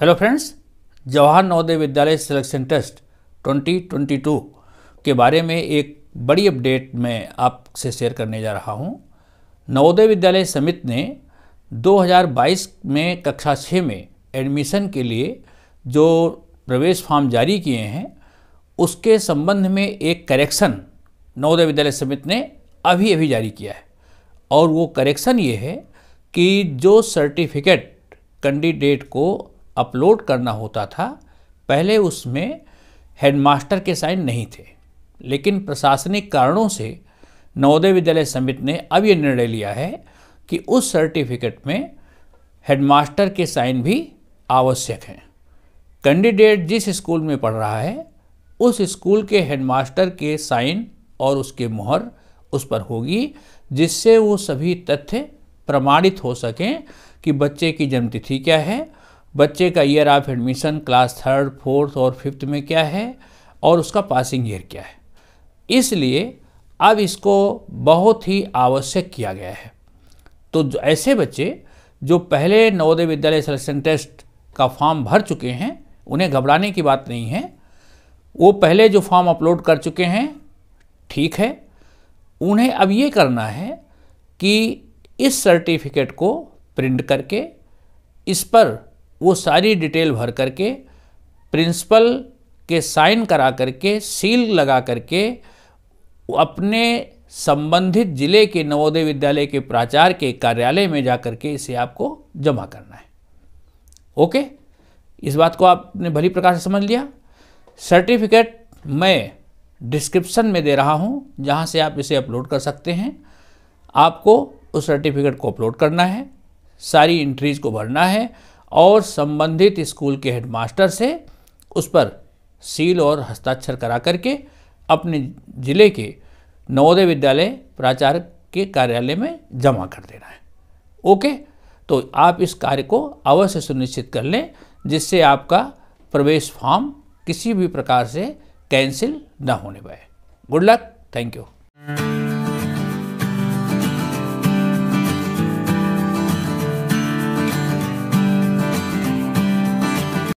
hello friends Jawahar Navodaya विद्यालय selection test 2022 के बारे में एक बड़ी अपडेट मैं आपसे शेयर करने जा रहा हूं नवोदय विद्यालय समिति ने 2022 में कक्षा 6 में एडमिशन के लिए जो प्रवेश फॉर्म जारी किए हैं उसके संबंध में एक करेक्शन नवोदय विद्यालय समिति ने अभी अभी जारी किया है और वो करेक्शन ये है कि जो सर्टिफिकेट कैंडिडेट को अपलोड करना होता था पहले उसमें हेडमास्टर के साइन नहीं थे लेकिन प्रशासनिक कारणों से नवोदय विद्यालय समिति ने अब ये निर्णय लिया है कि उस सर्टिफिकेट में हेडमास्टर के साइन भी आवश्यक हैं कैंडिडेट जिस स्कूल में पढ़ रहा है उस स्कूल के हेडमास्टर के साइन और उसके मोहर उस पर होगी जिससे वो सभी तथ्य प्रमाणित हो सकें कि बच्चे की जन्मतिथि क्या है बच्चे का year of admission class third fourth और फिफ्थ में क्या है और उसका पासिंग ईयर क्या है इसलिए अब इसको बहुत ही आवश्यक किया गया है तो ऐसे बच्चे जो पहले नवोदय विद्यालय सिलेक्शन टेस्ट का फॉर्म भर चुके हैं उन्हें घबराने की बात नहीं है वो पहले जो फॉर्म अपलोड कर चुके हैं ठीक है उन्हें अब ये करना है कि इस सर्टिफिकेट को प्रिंट करके इस पर वो सारी डिटेल भर करके प्रिंसिपल के साइन करा करके सील लगा करके अपने संबंधित जिले के नवोदय विद्यालय के प्राचार्य के कार्यालय में जा करके इसे आपको जमा करना है ओके इस बात को आपने भली प्रकार से समझ लिया सर्टिफिकेट मैं डिस्क्रिप्शन में दे रहा हूँ जहाँ से आप इसे अपलोड कर सकते हैं आपको उस सर्टिफिकेट को अपलोड करना है सारी इंट्रीज को भरना है और संबंधित स्कूल के हेडमास्टर से उस पर सील और हस्ताक्षर करा करके अपने ज़िले के नवोदय विद्यालय प्राचार्य के कार्यालय में जमा कर देना है ओके तो आप इस कार्य को अवश्य सुनिश्चित कर लें जिससे आपका प्रवेश फॉर्म किसी भी प्रकार से कैंसिल ना होने पाए गुड लक थैंक यू